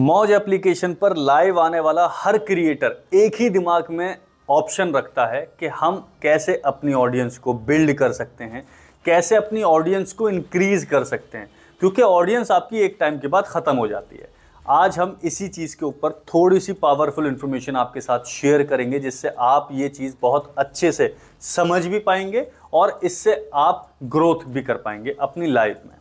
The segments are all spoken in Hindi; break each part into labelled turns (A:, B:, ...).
A: मौज एप्लीकेशन पर लाइव आने वाला हर क्रिएटर एक ही दिमाग में ऑप्शन रखता है कि हम कैसे अपनी ऑडियंस को बिल्ड कर सकते हैं कैसे अपनी ऑडियंस को इंक्रीज कर सकते हैं क्योंकि ऑडियंस आपकी एक टाइम के बाद ख़त्म हो जाती है आज हम इसी चीज़ के ऊपर थोड़ी सी पावरफुल इन्फॉर्मेशन आपके साथ शेयर करेंगे जिससे आप ये चीज़ बहुत अच्छे से समझ भी पाएंगे और इससे आप ग्रोथ भी कर पाएंगे अपनी लाइफ में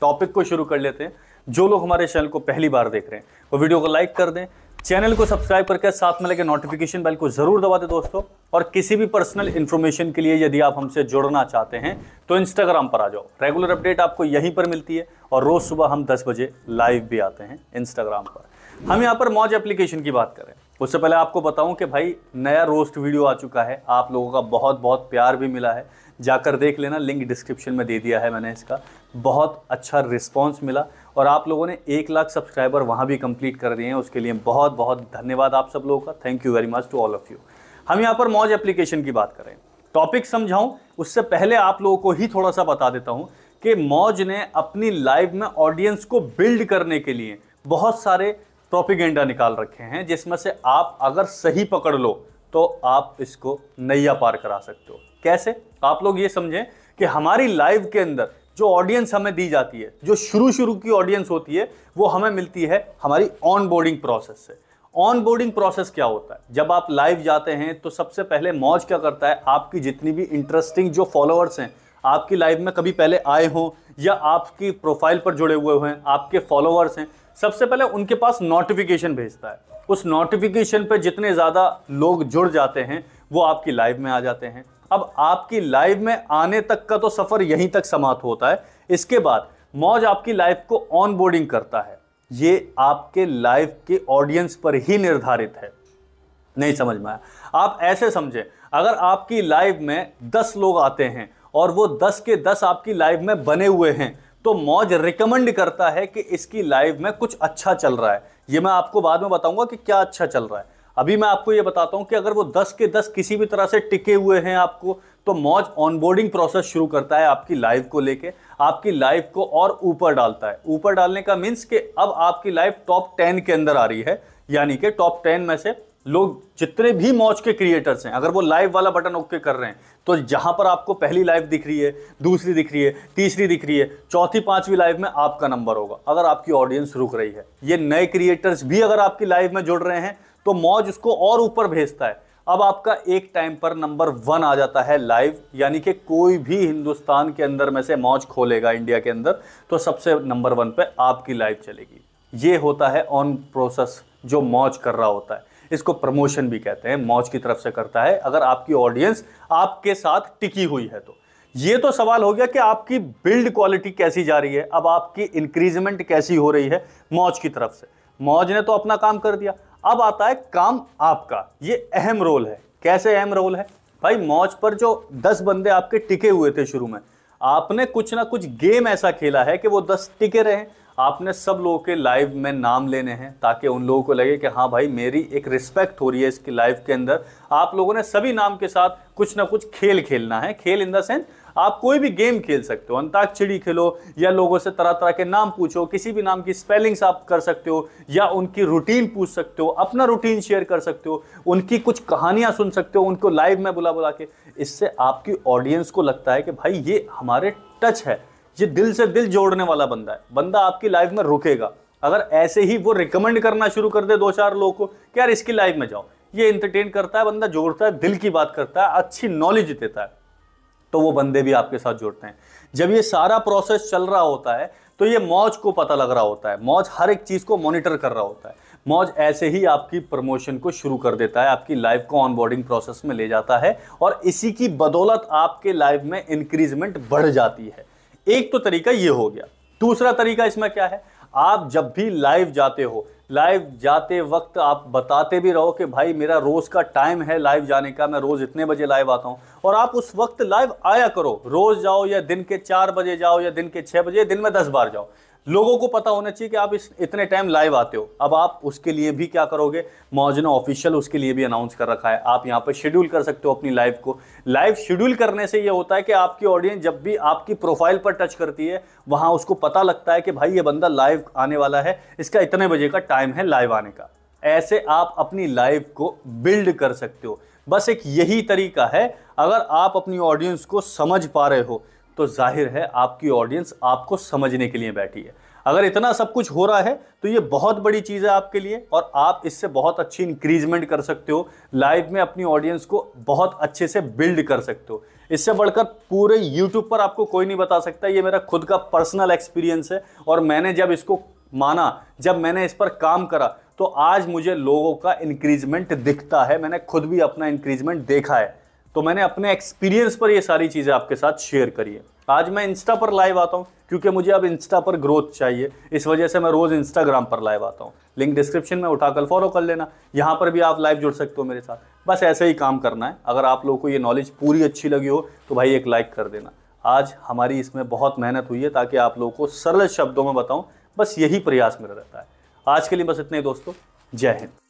A: टॉपिक को शुरू कर लेते हैं जो लोग हमारे चैनल को पहली बार देख रहे हैं वो वीडियो को लाइक कर दें चैनल को सब्सक्राइब करके साथ में लगे नोटिफिकेशन बेल को ज़रूर दबा दें दोस्तों और किसी भी पर्सनल इन्फॉर्मेशन के लिए यदि आप हमसे जुड़ना चाहते हैं तो इंस्टाग्राम पर आ जाओ रेगुलर अपडेट आपको यहीं पर मिलती है और रोज़ सुबह हम दस बजे लाइव भी आते हैं इंस्टाग्राम पर हम यहाँ पर मौज एप्लीकेशन की बात करें उससे पहले आपको बताऊं कि भाई नया रोस्ट वीडियो आ चुका है आप लोगों का बहुत बहुत प्यार भी मिला है जाकर देख लेना लिंक डिस्क्रिप्शन में दे दिया है मैंने इसका बहुत अच्छा रिस्पॉन्स मिला और आप लोगों ने एक लाख सब्सक्राइबर वहाँ भी कंप्लीट कर दिए हैं उसके लिए बहुत बहुत धन्यवाद आप सब लोगों का thank you very much to all of you हम यहाँ पर मौज एप्लीकेशन की बात करें टॉपिक समझाऊँ उससे पहले आप लोगों को ही थोड़ा सा बता देता हूँ कि मौज ने अपनी लाइव में ऑडियंस को बिल्ड करने के लिए बहुत सारे प्रोपिगेंडा निकाल रखे हैं जिसमें से आप अगर सही पकड़ लो तो आप इसको नैया पार करा सकते हो कैसे आप लोग ये समझें कि हमारी लाइव के अंदर जो ऑडियंस हमें दी जाती है जो शुरू शुरू की ऑडियंस होती है वो हमें मिलती है हमारी ऑन बोर्डिंग प्रोसेस से ऑन बोर्डिंग प्रोसेस क्या होता है जब आप लाइव जाते हैं तो सबसे पहले मौज क्या करता है आपकी जितनी भी इंटरेस्टिंग जो फॉलोअर्स हैं आपकी लाइव में कभी पहले आए हों या आपकी प्रोफाइल पर जुड़े हुए हैं आपके फॉलोअर्स हैं सबसे पहले उनके पास नोटिफिकेशन भेजता है उस नोटिफिकेशन पर जितने ज़्यादा लोग जुड़ जाते हैं वो आपकी लाइव में आ जाते हैं अब आपकी लाइफ में आने तक का तो सफ़र यहीं तक समाप्त होता है इसके बाद मौज आपकी लाइफ को ऑन करता है ये आपके लाइफ के ऑडियंस पर ही निर्धारित है नहीं समझ में आया आप ऐसे समझें अगर आपकी लाइफ में दस लोग आते हैं और वो दस के दस आपकी लाइफ में बने हुए हैं तो मौज रिकमेंड करता है कि इसकी लाइफ में कुछ अच्छा चल रहा है ये मैं आपको बाद में बताऊंगा कि क्या अच्छा चल रहा है अभी मैं आपको ये बताता हूँ कि अगर वो दस के दस किसी भी तरह से टिके हुए हैं आपको तो मौज ऑनबोर्डिंग प्रोसेस शुरू करता है आपकी लाइव को लेके आपकी लाइव को और ऊपर डालता है ऊपर डालने का मीन्स कि अब आपकी लाइफ टॉप टेन के अंदर आ रही है यानी कि टॉप टेन में से लोग जितने भी मौज के क्रिएटर्स हैं अगर वो लाइव वाला बटन ओके कर रहे हैं तो जहां पर आपको पहली लाइव दिख रही है दूसरी दिख रही है तीसरी दिख रही है चौथी पांचवी लाइव में आपका नंबर होगा अगर आपकी ऑडियंस रुक रही है ये नए क्रिएटर्स भी अगर आपकी लाइव में जुड़ रहे हैं तो मौज उसको और ऊपर भेजता है अब आपका एक टाइम पर नंबर वन आ जाता है लाइव यानी कि कोई भी हिंदुस्तान के अंदर में से मौज खोलेगा इंडिया के अंदर तो सबसे नंबर वन पे आपकी लाइव चलेगी ये होता है ऑन प्रोसेस जो मौज कर रहा होता है इसको प्रमोशन भी कहते हैं मौज की तरफ से करता है अगर आपकी ऑडियंस आपके साथ टिकी हुई है तो ये तो सवाल हो गया कि आपकी बिल्ड क्वालिटी कैसी जा रही है अब आपकी इंक्रीजमेंट कैसी हो रही है मौज की तरफ से मौज ने तो अपना काम कर दिया अब आता है काम आपका ये अहम रोल है कैसे अहम रोल है भाई मौज पर जो दस बंदे आपके टिके हुए थे शुरू में आपने कुछ ना कुछ गेम ऐसा खेला है कि वो दस टिके रहे आपने सब लोगों के लाइव में नाम लेने हैं ताकि उन लोगों को लगे कि हाँ भाई मेरी एक रिस्पेक्ट हो रही है इसकी लाइफ के अंदर आप लोगों ने सभी नाम के साथ कुछ ना कुछ खेल खेलना है खेल इन द सेंस आप कोई भी गेम खेल सकते हो अंताक्षरी खेलो या लोगों से तरह तरह के नाम पूछो किसी भी नाम की स्पेलिंग्स आप कर सकते हो या उनकी रूटीन पूछ सकते हो अपना रूटीन शेयर कर सकते हो उनकी कुछ कहानियां सुन सकते हो उनको लाइव में बुला बुला के इससे आपकी ऑडियंस को लगता है कि भाई ये हमारे टच है ये दिल से दिल जोड़ने वाला बंदा है बंदा आपकी लाइफ में रुकेगा अगर ऐसे ही वो रिकमेंड करना शुरू कर दे दो चार लोगों को कि यार इसकी लाइफ में जाओ ये इंटरटेन करता है बंदा जोड़ता है दिल की बात करता है अच्छी नॉलेज देता है तो वो बंदे भी आपके साथ जुड़ते हैं जब ये सारा प्रोसेस चल रहा होता है तो ये मौज को पता लग रहा होता है मौज हर एक चीज़ को मॉनिटर कर रहा होता है मौज ऐसे ही आपकी प्रमोशन को शुरू कर देता है आपकी लाइफ को ऑनबोर्डिंग प्रोसेस में ले जाता है और इसी की बदौलत आपके लाइफ में इंक्रीजमेंट बढ़ जाती है एक तो तरीका ये हो गया दूसरा तरीका इसमें क्या है आप जब भी लाइव जाते हो लाइव जाते वक्त आप बताते भी रहो कि भाई मेरा रोज़ का टाइम है लाइव जाने का मैं रोज़ इतने बजे लाइव आता हूँ और आप उस वक्त लाइव आया करो रोज़ जाओ या दिन के चार बजे जाओ या दिन के छः बजे दिन में दस बार जाओ लोगों को पता होना चाहिए कि आप इस इतने टाइम लाइव आते हो अब आप उसके लिए भी क्या करोगे मौजना ऑफिशियल उसके लिए भी अनाउंस कर रखा है आप यहाँ पर शेड्यूल कर सकते हो अपनी लाइव को लाइव शेड्यूल करने से ये होता है कि आपकी ऑडियंस जब भी आपकी प्रोफाइल पर टच करती है वहाँ उसको पता लगता है कि भाई ये बंदा लाइव आने वाला है इसका इतने बजे का टाइम है लाइव आने का ऐसे आप अपनी लाइव को बिल्ड कर सकते हो बस एक यही तरीका है अगर आप अपनी ऑडियंस को समझ पा रहे हो तो जाहिर है आपकी ऑडियंस आपको समझने के लिए बैठी है अगर इतना सब कुछ हो रहा है तो ये बहुत बड़ी चीज़ है आपके लिए और आप इससे बहुत अच्छी इंक्रीजमेंट कर सकते हो लाइव में अपनी ऑडियंस को बहुत अच्छे से बिल्ड कर सकते हो इससे बढ़कर पूरे यूट्यूब पर आपको कोई नहीं बता सकता ये मेरा खुद का पर्सनल एक्सपीरियंस है और मैंने जब इसको माना जब मैंने इस पर काम करा तो आज मुझे लोगों का इंक्रीजमेंट दिखता है मैंने खुद भी अपना इंक्रीजमेंट देखा है तो मैंने अपने एक्सपीरियंस पर ये सारी चीज़ें आपके साथ शेयर करी है आज मैं इंस्टा पर लाइव आता हूँ क्योंकि मुझे अब इंस्टा पर ग्रोथ चाहिए इस वजह से मैं रोज़ इंस्टाग्राम पर लाइव आता हूँ लिंक डिस्क्रिप्शन में उठाकर फॉलो कर लेना यहाँ पर भी आप लाइव जुड़ सकते हो मेरे साथ बस ऐसे ही काम करना है अगर आप लोगों को ये नॉलेज पूरी अच्छी लगी हो तो भाई एक लाइक कर देना आज हमारी इसमें बहुत मेहनत हुई है ताकि आप लोगों को सरल शब्दों में बताऊं बस यही प्रयास मेरा रहता है आज के लिए बस इतने ही दोस्तों जय हिंद